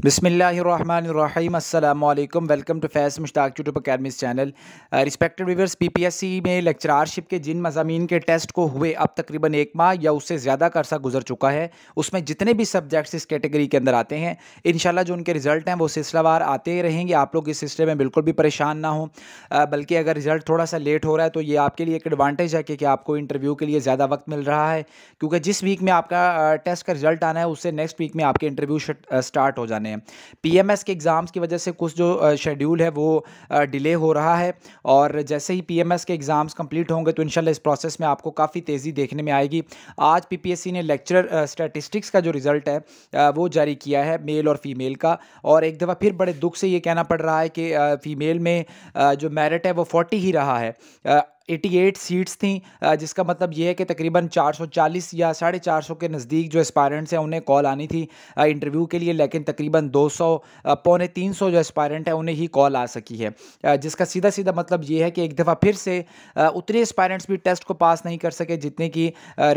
बिसमीम अल्लाम welcome to Faiz Mushtaq YouTube academy channel respected viewers PPSC में लेक्चरारशिप के जिन मजामी के टेस्ट को हुए अब तकरीबन एक माह या उससे ज़्यादा का अर्सा गुजर चुका है उसमें जितने भी सब्जेक्ट्स इस कैटेगरी के अंदर आते हैं इन जो उनके रिज़ल्ट हैं वो सिलसिलावार आते ही रहेंगे आप लोग इस सिलसिले में बिल्कुल भी परेशान ना हो बल्कि अगर रिज़ल्ट थोड़ा सा लेट हो रहा है तो ये आपके लिए एक एडवांटेज है कि आपको इंटरव्यू के लिए ज़्यादा वक्त मिल रहा है क्योंकि जिस वीक में आपका टेस्ट का रिज़ल्ट आना है उससे नेक्स्ट वीक में आपके इंटरव्यू स्टार्ट हो जाना जाने हैं पीएमएस के एग्ज़ाम्स की वजह से कुछ जो शेड्यूल है वो डिले हो रहा है और जैसे ही पीएमएस के एग्ज़ाम्स कंप्लीट होंगे तो इन इस प्रोसेस में आपको काफ़ी तेज़ी देखने में आएगी आज पीपीएससी ने लेक्चर स्टैटिस्टिक्स का जो रिज़ल्ट है वो जारी किया है मेल और फीमेल का और एक दफ़ा फिर बड़े दुख से ये कहना पड़ रहा है कि फ़ीमेल में जो मेरिट है वो फोर्टी ही रहा है 88 सीट्स थी जिसका मतलब ये है कि तकरीबन 440 या साढ़े चार के नज़दीक जो एस्पायरेंट्स हैं उन्हें कॉल आनी थी इंटरव्यू के लिए लेकिन तकरीबन 200 पौने तीन जो एस्पायरेंट हैं उन्हें ही कॉल आ सकी है जिसका सीधा सीधा मतलब ये है कि एक दफ़ा फिर से उतने एस्पायरेंट्स भी टेस्ट को पास नहीं कर सके जितने की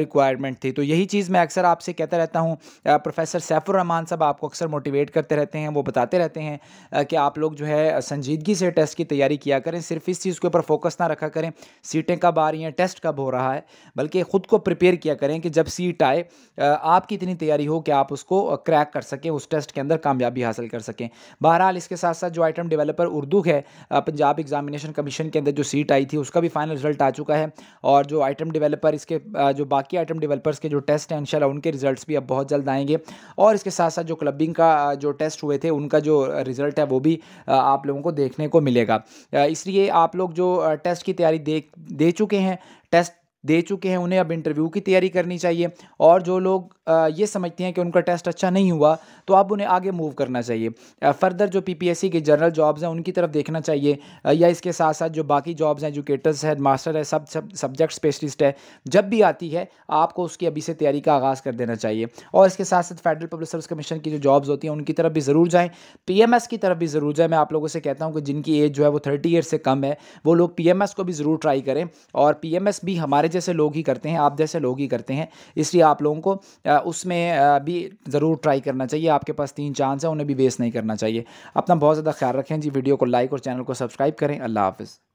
रिक्वायरमेंट थी तो यही चीज़ मैं अक्सर आपसे कहता रहता हूँ प्रोफेसर सैफुररहमान साहब आपको अक्सर मोटिवेट करते रहते हैं वो बताते रहते हैं कि आप लोग जो है संजीदगी से टेस्ट की तैयारी किया करें सिर्फ इस चीज़ के ऊपर फोकस ना रखा करें सीटें कब आ रही हैं टेस्ट कब हो रहा है बल्कि ख़ुद को प्रिपेयर किया करें कि जब सीट आए आपकी इतनी तैयारी हो कि आप उसको क्रैक कर सकें उस टेस्ट के अंदर कामयाबी हासिल कर सकें बहरहाल इसके साथ साथ जो आइटम डेवलपर उर्दू है पंजाब एग्जामिनेशन कमीशन के अंदर जो सीट आई थी उसका भी फाइनल रिजल्ट आ चुका है और जो आइटम डेवलपर इसके जो बाकी आइटम डेवलपर्स के जो टेस्ट हैं इनशाला उनके रिजल्ट भी अब बहुत जल्द आएंगे और इसके साथ साथ जो क्लबिंग का जो टेस्ट हुए थे उनका जो रिज़ल्ट है वो भी आप लोगों को देखने को मिलेगा इसलिए आप लोग जो टेस्ट की तैयारी देख दे चुके हैं टेस्ट दे चुके हैं उन्हें अब इंटरव्यू की तैयारी करनी चाहिए और जो लोग ये समझते हैं कि उनका टेस्ट अच्छा नहीं हुआ तो अब उन्हें आगे मूव करना चाहिए फर्दर जो पीपीएससी के जनरल जॉब्स हैं उनकी तरफ देखना चाहिए या इसके साथ साथ जो बाकी जॉब्स हैं एजुकेटर्स है मास्टर है सब सब सब्जेक्ट स्पेशलिस्ट है जब भी आती है आपको उसकी अभी से तैयारी का आगाज़ कर देना चाहिए और इसके साथ साथ फेडरल पब्लिक सर्विस कमीशन की जो जॉब्स होती हैं उनकी तरफ भी ज़रूर जाएँ पी की तरफ भी ज़रूर जाएँ मैं आप लोगों से कहता हूँ कि जिनकी एज जो है वो थर्टी ईयर से कम है वो लोग पी को भी ज़रूर ट्राई करें और पी भी हमारे जैसे लोग ही करते हैं आप जैसे लोग ही करते हैं इसलिए आप लोगों को उसमें भी ज़रूर ट्राई करना चाहिए आपके पास तीन चांस हैं उन्हें भी वेस्ट नहीं करना चाहिए अपना बहुत ज़्यादा ख्याल रखें जी वीडियो को लाइक और चैनल को सब्सक्राइब करें अल्लाह हाफिज़